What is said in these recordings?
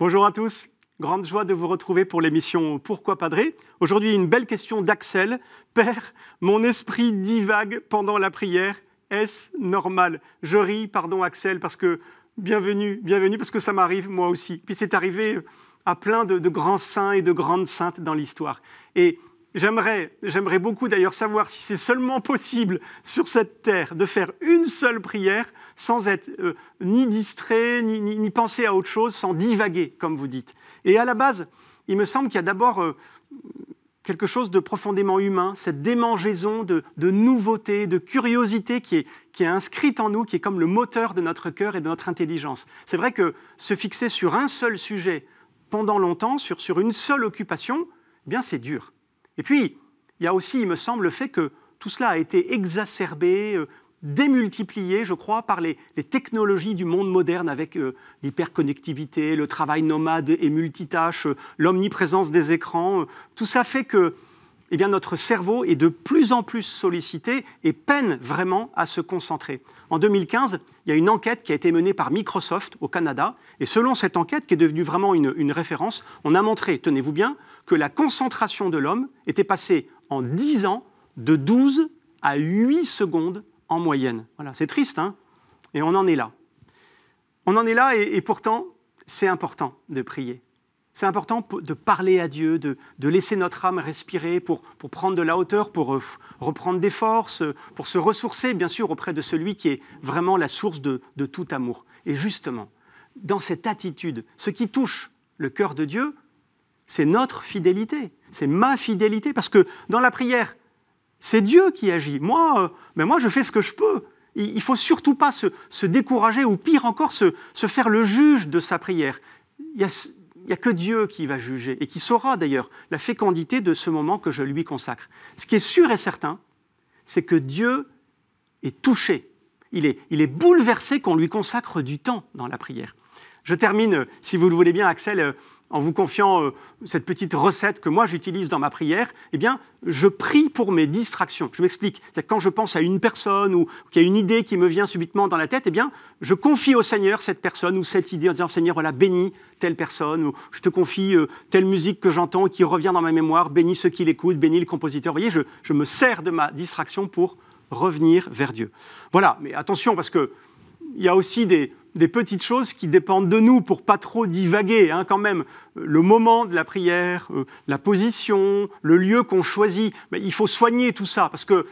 Bonjour à tous. Grande joie de vous retrouver pour l'émission Pourquoi Padré Aujourd'hui, une belle question d'Axel. Père, mon esprit divague pendant la prière. Est-ce normal Je ris, pardon Axel, parce que bienvenue, bienvenue, parce que ça m'arrive moi aussi. Puis c'est arrivé à plein de, grands saints et de grandes saintes dans l'histoire. Et J'aimerais, beaucoup d'ailleurs savoir si c'est seulement possible sur cette terre de faire une seule prière sans être euh, ni distrait, ni, penser à autre chose, sans divaguer, comme vous dites. Et à la base, il me semble qu'il y a d'abord euh, quelque chose de profondément humain, cette démangeaison de, de nouveauté, de curiosité qui est, inscrite en nous, qui est comme le moteur de notre cœur et de notre intelligence. C'est vrai que se fixer sur un seul sujet pendant longtemps, sur, une seule occupation, eh bien c'est dur. Et puis, il y a aussi, il me semble, le fait que tout cela a été exacerbé, euh, démultiplié, je crois, par les, technologies du monde moderne avec euh, l'hyperconnectivité, le travail nomade et multitâche, euh, l'omniprésence des écrans. Tout ça fait que eh bien, notre cerveau est de plus en plus sollicité et peine vraiment à se concentrer. En 2015, il y a une enquête qui a été menée par Microsoft au Canada, et selon cette enquête, qui est devenue vraiment une, référence, on a montré, tenez-vous bien, que la concentration de l'homme était passée en 10 ans de 12 à 8 secondes en moyenne. Voilà, c'est triste, hein Et on en est là. On en est là, et pourtant, c'est important de prier. C'est important de parler à Dieu, de, de laisser notre âme respirer pour, pour, prendre de la hauteur, pour euh, reprendre des forces, euh, pour se ressourcer, bien sûr, auprès de celui qui est vraiment la source de, de tout amour. Et justement, dans cette attitude, ce qui touche le cœur de Dieu, c'est notre fidélité, c'est ma fidélité, parce que dans la prière, c'est Dieu qui agit. Moi, euh, mais moi, je fais ce que je peux. Il ne faut surtout pas se, se, décourager ou pire encore se, se, faire le juge de sa prière. Il y a n'y a que Dieu qui va juger et qui saura d'ailleurs la fécondité de ce moment que je lui consacre. Ce qui est sûr et certain, c'est que Dieu est touché. Il est, il est bouleversé qu'on lui consacre du temps dans la prière. Je termine, euh, si vous le voulez bien, Axel, euh, en vous confiant euh, cette petite recette que moi j'utilise dans ma prière, eh bien, je prie pour mes distractions. Je m'explique. C'est-à-dire Quand je pense à une personne ou, qu'il y a une idée qui me vient subitement dans la tête, eh bien, je confie au Seigneur cette personne ou cette idée en disant Seigneur, voilà, bénis telle personne, ou je te confie euh, telle musique que j'entends qui revient dans ma mémoire, bénis ceux qui l'écoutent, bénis le compositeur. Vous voyez, je, me sers de ma distraction pour revenir vers Dieu. Voilà, mais attention parce que il y a aussi des, des petites choses qui dépendent de nous pour pas trop divaguer hein, quand même. Le moment de la prière, euh, la position, le lieu qu'on choisit, il faut soigner tout ça parce que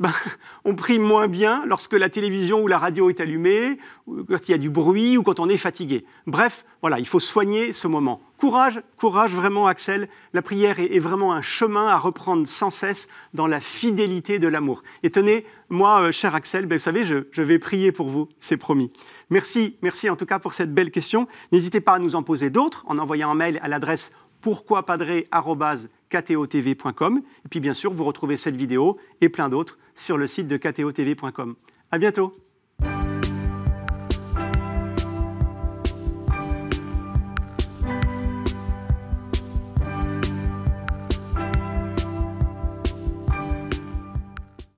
ben, on prie moins bien lorsque la télévision ou la radio est allumée, ou quand il y a du bruit ou quand on est fatigué. Bref, voilà, il faut soigner ce moment. Courage, courage vraiment Axel, la prière est, vraiment un chemin à reprendre sans cesse dans la fidélité de l'amour. Et tenez, moi, euh, cher Axel, ben, vous savez, je, vais prier pour vous, c'est promis. Merci, merci en tout cas pour cette belle question. N'hésitez pas à nous en poser d'autres en envoyant un mail à l'adresse pourquoipadré.com ktotv.com. Et puis bien sûr, vous retrouvez cette vidéo et plein d'autres sur le site de ktotv.com. À bientôt